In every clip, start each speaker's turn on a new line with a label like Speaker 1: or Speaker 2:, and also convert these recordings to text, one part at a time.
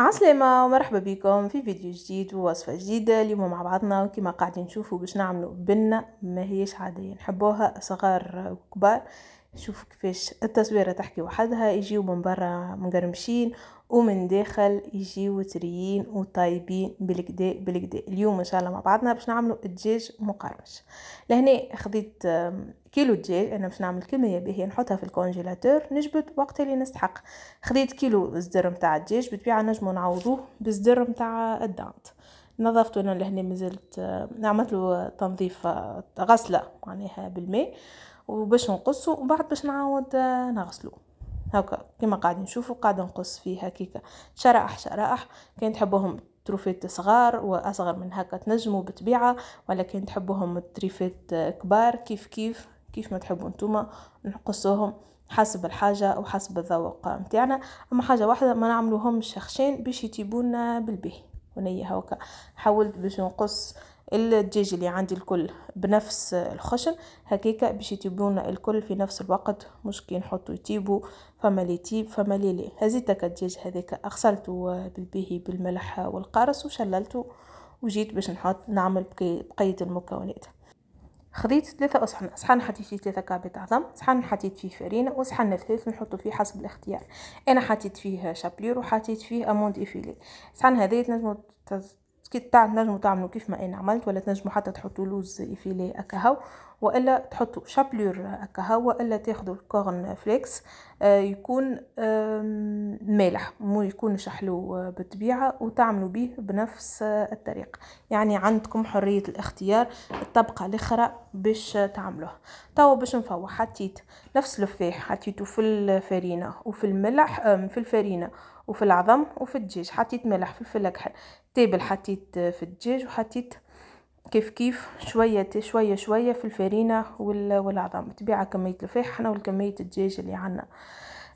Speaker 1: عسلامة ومرحبا بكم في فيديو جديد ووصفة جديدة اليوم مع بعضنا وكما قاعدين نشوفوا باش نعملوا بنة ما هيش عادية نحبوها صغار وكبار شوفوا كيفاش التصويرة تحكي وحدها يجيو من برا مقرمشين ومن داخل يجيو تريين وطايبين بالكدا بالكدا اليوم ان شاء الله مع بعضنا باش نعملوا دجاج مقرمش لهنا خديت كيلو دجاج انا باش نعمل كميه باهيه نحطها في الكونجيلاتور نجبد وقت اللي نستحق خديت كيلو الزر نتاع الدجاج بالطبيعه نجمو نعوضوه بالزر نتاع الدانت نظفته انا لهنا مازلت نعمل له تنظيف آه، غسله معناها بالماء وباش نقصه وبعد بعد باش نعاود آه، نغسله هكا كما قاعدين نشوفوا قاعد نقص فيه هكيكا شرائح شرائح كان تحبوهم تروفيت صغار واصغر من هكا تنجموا بطبيعه ولا كان تحبوهم تريفيت كبار كيف كيف كيف ما تحبوا نتوما نقصوهم حسب الحاجه وحسب الذوق نتاعنا اما حاجه واحده ما نعملوهمش شخشين باش يتيبونا بالبيه ونية هاكا حاولت باش نقص الدجاج اللي عندي الكل بنفس الخشن هكاكا باش يطيبونا الكل في نفس الوقت مش كي نحطو يطيبو فما لي يطيب فما لي لا هزيت الدجاج هذاك اغسلتو بالبهي بالملح والقارص وشللته وجيت باش نحط نعمل بقيه المكونات خذيت ثلاثة أصحن صحن حطيت فيه ثلاثة كعبات عظم صحن حطيت فيه فرينة وصحن ثلاث نحطو فيه حسب الاختيار أنا حطيت فيه شابلير وحطيت فيه أموند إفيلي صحن هذا تنجمو تاع تنجموا تعملوا كيف ما انا عملت ولا تنجموا حتى تحطوا لوز افيلي اكاهو والا تحطوا شابلور اكاهو والا تاخذوا الكورن فليكس آه، يكون مالح مو يكون شحلو آه، بالطبيعه وتعملوا به بنفس آه، الطريقه يعني عندكم حريه الاختيار الطبقه الاخرى باش تعملوه توا باش نفوح حطيت نفس لفاح حطيته في الفرينه وفي الملح في الفرينه وفي العظم وفي الدجاج حطيت ملح فلفل اكحل تيبل حطيت في الدجاج وحطيت كيف كيف شوية شوية شوية في الفرينة والعظام تبيع كمية الفاح حنا والكمية الدجاج اللي عنا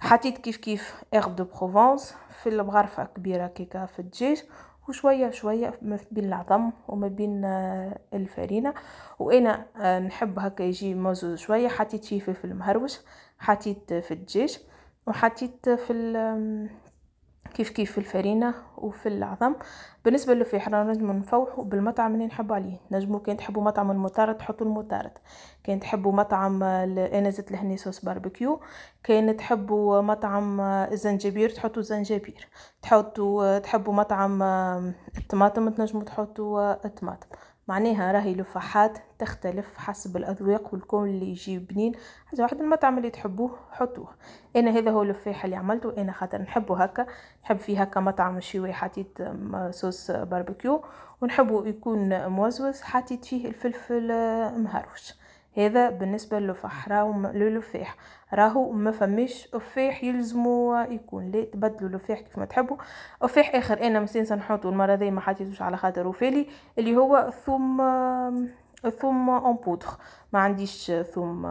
Speaker 1: حطيت كيف كيف اغب دو بروفونس في المغرفة كبيرة كيكا في الدجاج وشوية شوية ما بين العظم وما بين آه، الفرينة وأنا آه، نحب هكا يجي موزوز شوية حطيت فيه فلفل مهروش حطيت في الدجاج وحطيت في كيف كيف في الفرينة وفي العظم بالنسبة حرارة نجمو نفوحو بالمطعم اللي نحب عليه نجمو كان تحبوا مطعم المطارد تحطوا المطارد كان تحبوا مطعم انزة لهني صوص باربيكيو كان تحبوا مطعم الزنجبير تحطوا زنجبير تحطوا تحبوا مطعم الطماطم تنجمو تحطوا الطماطم معناها راهي لفاحات تختلف حسب الاذواق والكون اللي يجي بنين حاجه واحده المطعم اللي تحبوه حطوه انا هذا هو الفاح اللي عملته انا خاطر نحبه هكا نحب فيه هكا مطعم شوي حطيت صوص باربيكيو ونحبه يكون موزوز حطيت فيه الفلفل آه، مهروش هذا بالنسبة للفح راهو للفاح راهو ما فماش تفاح يلزمو يكون لا تبدلوا الفاح كيف ما تحبوا تفاح اخر انا مسنسى نحطو المره دي ما حطيتوش على خاطر وفالي اللي هو ثم ثم اون بودر ما عنديش ثم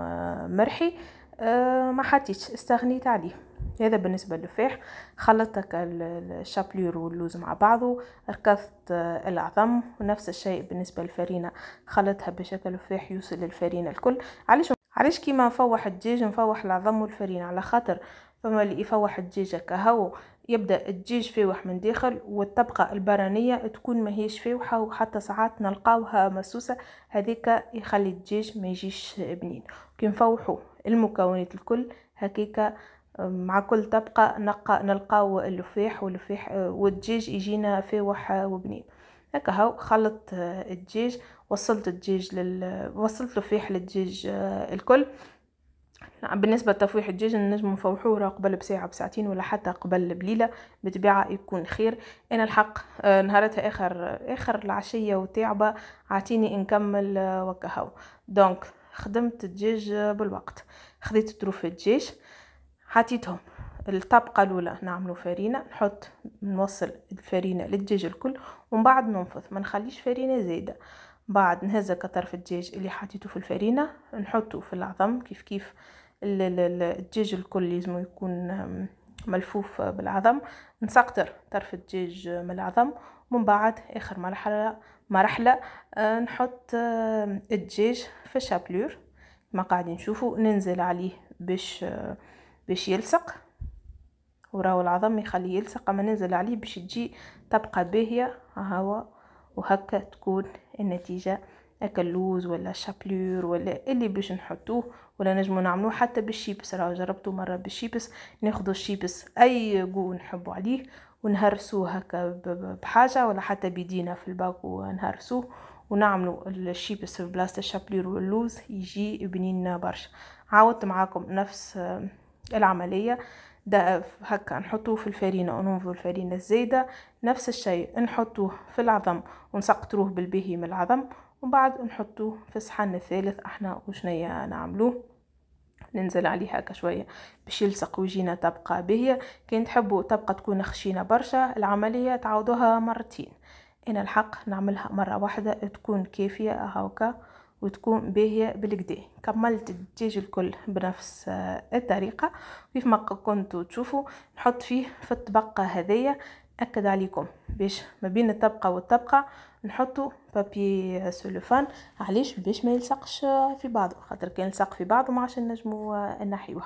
Speaker 1: مرحي آه، ما حطيتش استغنيت عليه هذا بالنسبة للفاح خلطت الشابلير واللوز مع بعضه ركضت آه، العظم ونفس الشيء بالنسبة للفرينة خلطها بشكل فاح يوصل للفرينة الكل علاش علاش كيما نفوح الدجاج نفوح العظم والفرينة على خاطر فما اللي يفوح الدجاج كهو يبدا الدجاج فيوح من داخل والطبقه البرانيه تكون ماهيش فيوحه وحتى ساعات نلقاوها مسوسه هذيك يخلي الدجاج ما يجيش بنين كي نفوحوا المكونات الكل هكيكه مع كل طبقة نلقى نلقاو اللفاح واللفاح آه، والدجاج يجينا فاوح آه، وبنين هكا هاو خلطت آه، الدجاج وصلت الدجاج لل... وصلت لفاح للدجاج الكل بالنسبة لتفويح الدجاج نجم نفوحوه قبل بساعة بساعتين ولا حتى قبل بليلة بتبيعة يكون خير أنا الحق نهارتها آخر آخر العشية وتعبة عاتيني نكمل وكهو دونك خدمت الدجاج بالوقت خديت طروف الدجاج حطيتهم الطبقة الأولى نعملو فرينة نحط نوصل الفرينة للدجاج الكل ومن بعد ننفض ما نخليش فرينة زايدة بعد نهزك طرف الدجاج اللي حطيته في الفرينة نحطه في العظم كيف كيف الدجاج الكل لازم يكون ملفوف بالعظم نسقطر طرف الدجاج من العظم ومن بعد اخر مرحله مرحله آه، نحط الدجاج في الشابلور ما قاعدين نشوفه ننزل عليه باش آه، باش يلصق وراو العظم يخلي يلصق اما ننزل عليه باش تجي طبقه باهيه هو وهكا تكون النتيجه هكا اللوز ولا الشابلور ولا اللي باش نحطوه ولا نجمو نعملوه حتى بالشيبس راهو جربته مره بالشيبس ناخذ الشيبس اي جو نحبو عليه ونهرسوه هكا بحاجه ولا حتى بيدينا في الباك ونهرسوه ونعملوا الشيبس في بلاصه الشابلور واللوز يجي بنين برشا عاودت معاكم نفس العملية ده هكا نحطوه في الفارينة وننفضوا الفارينة الزايدة نفس الشيء نحطوه في العظم ونسقطروه بالبهي من العظم ومن بعد نحطوه في الصحن الثالث احنا وشنيا نعملوه ننزل عليه هكا شوية باش يلصق ويجينا تبقى بهي كان تحبوا تبقى تكون خشينة برشا العملية تعودوها مرتين انا الحق نعملها مرة واحدة تكون كافية هاوكا وتكون باهية بالكدا كملت الدجاج الكل بنفس آه، الطريقة كيف ما كنتوا تشوفوا نحط فيه في الطبقة هذية أكد عليكم باش ما بين الطبقة والطبقة نحطوا بابي سولوفان علاش باش ما يلصقش آه، في بعضه خاطر كان يلصق في بعضه ما عادش نجمو آه، نحيوه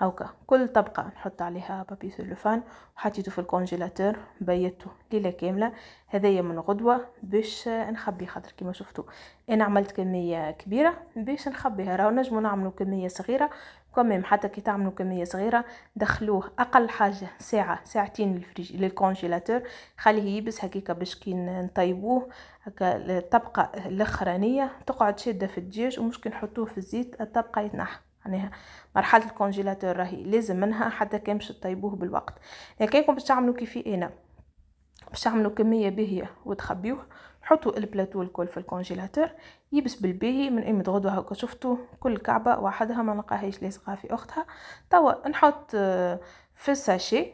Speaker 1: هاوكا كل طبقة نحط عليها بابي سلوفان وحطيته في الكونجيلاتور بيته ليلة كاملة هذايا من غدوة باش نخبي خاطر كيما شفتوا انا عملت كمية كبيرة باش نخبيها راهو نجمو نعملو كمية صغيرة كمام حتى كي تعملوا كمية صغيرة دخلوه أقل حاجة ساعة ساعتين للفريج للكونجيلاتور خليه يبس هكيكا باش كي نطيبوه هكا الطبقة الأخرانية تقعد شادة في الدجاج ومش كي نحطوه في الزيت الطبقة يتنحى يعني مرحلة الكونجيلاتور راهي لازم منها حتى كان باش تطيبوه بالوقت لكنكم يعني باش تعملوا كيفي انا إيه، نعم. باش تعملوا كمية باهية وتخبيوه حطوا البلاتو الكل في الكونجيلاتور يبس بالباهي من قيمة غدوة هكا شفتوا كل كعبة وحدها ما نلقاهاش لاصقة في أختها توا نحط آه، في الساشي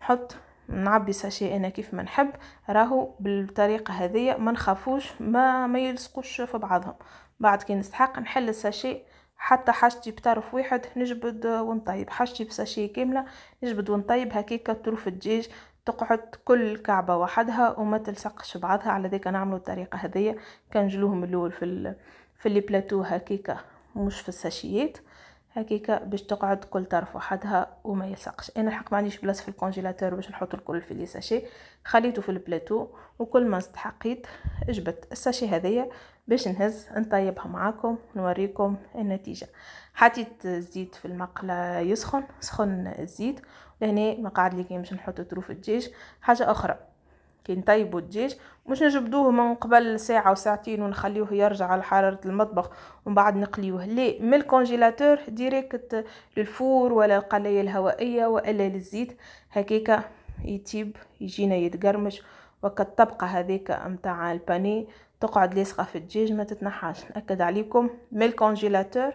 Speaker 1: نحط نعبي ساشي انا كيف ما نحب راهو بالطريقه هذه ما نخافوش ما ما يلصقوش في بعضهم بعد كي نستحق نحل الساشي حتى حاجتي بطرف واحد نجبد ونطيب حاجتي بساشيه كامله نجبد ونطيب هكاكا طروف الدجاج تقعد كل كعبة وحدها وما تلصقش بعضها على ذيك نعملوا الطريقة هذية كنجلوهم الأول في في لي بلاتو هكاكا مش في الساشيات هكيكا باش تقعد كل طرف وحدها وما يلصقش انا الحق ما عنديش بلاصه في الكونجيلاتور باش نحط الكل في لي ساشي خليته في البلاطو وكل ما استحقيت جبت الساشي هذية باش نهز نطيبها معاكم نوريكم النتيجه حطيت الزيت في المقله يسخن سخن الزيت لهنا ما قعد لي باش نحط طروف الدجاج حاجه اخرى كي الدجاج مش نجبدوه من قبل ساعة وساعتين ونخليوه يرجع على حرارة المطبخ ومن بعد نقليوه لا من الكونجيلاتور ديريكت للفور ولا القلاية الهوائية ولا للزيت هكاكا يطيب يجينا يتقرمش وكالطبقة هذيك متاع الباني تقعد لاصقة في الدجاج ما تتنحاش نأكد عليكم من الكونجيلاتور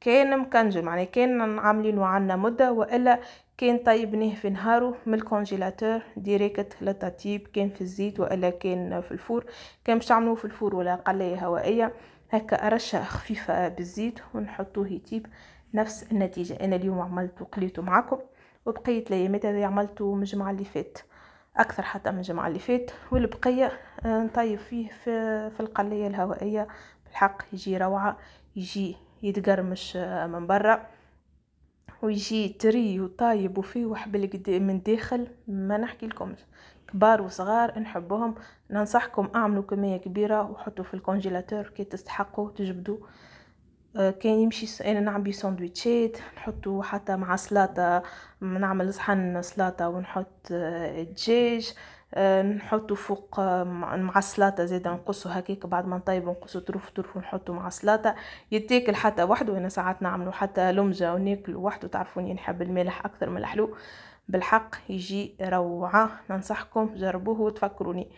Speaker 1: كان مكنجل معناه كان عاملينو عنا مدة وإلا كان طيبناه في نهارو من الكونجيلاتور ديريكت للتطيب كان في الزيت وإلا كان في الفور كان باش نعملوه في الفور ولا قلاية هوائية هكا رشة خفيفة بالزيت ونحطوه يطيب نفس النتيجة أنا اليوم عملت وقليته معكم وبقيت الأيامات هذا عملته من الجمعة اللي فات أكثر حتى من الجمعة اللي فات والبقية آه، نطيب فيه في, في القلاية الهوائية بالحق يجي روعة يجي يتقرمش آه، من برا ويجي تري وطايب وفيه وحبل من داخل ما نحكي لكمش كبار وصغار نحبهم ننصحكم اعملوا كمية كبيرة وحطوا في الكونجيلاتور كي تستحقوا تجبدوا آه، كان يمشي انا نعبي ساندويتشات نحطو حتى مع سلاطه نعمل صحن سلاطه ونحط آه، دجاج نحطو فوق مع السلاطه زيد نقصو هكاك بعد ما نطيبو نقصو طرف طرف ونحطو مع السلاطه يتاكل حتى وحده وانا ساعات نعملو حتى لمجه وناكلو وحده تعرفوني نحب المالح اكثر من الحلو بالحق يجي روعه ننصحكم جربوه وتفكروني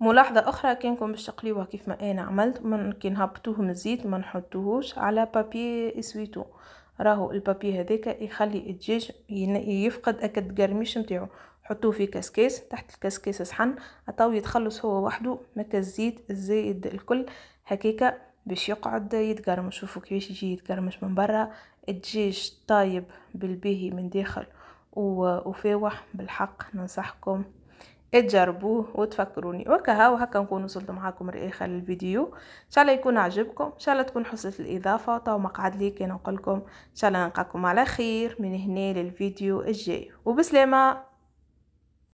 Speaker 1: ملاحظة أخرى كانكم باش تقليوها كيف ما أنا عملت كي نهبطوه من الزيت ما نحطوهوش على بابي اسويتو راهو البابي هذاك يخلي الدجاج يفقد أكد قرميش نتاعو حطوه في كاسكاس تحت الكاسكاس صحن عطاو يتخلص هو وحده مك الزيت الزايد الكل هكاكا باش يقعد يتقرمش شوفوا كيفاش يجي يتقرمش من برا الدجاج طايب بالباهي من داخل وفاوح بالحق ننصحكم تجربوه وتفكروني وكها هكا نكون وصلت معاكم لاخر الفيديو ان شاء الله يكون عجبكم ان شاء الله تكون حصلت الاضافه تو مقعد لي كي نقولكم ان شاء الله نلقاكم على خير من هنا للفيديو الجاي وبسلامه